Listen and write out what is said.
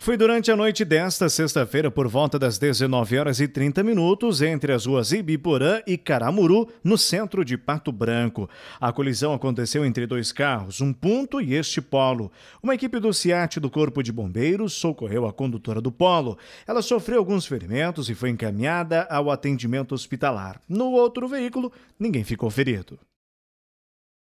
Foi durante a noite desta sexta-feira, por volta das 19 horas e 30 minutos, entre as ruas Ibiporã e Caramuru, no centro de Pato Branco. A colisão aconteceu entre dois carros, um ponto e este polo. Uma equipe do CIAT do Corpo de Bombeiros socorreu a condutora do polo. Ela sofreu alguns ferimentos e foi encaminhada ao atendimento hospitalar. No outro veículo, ninguém ficou ferido.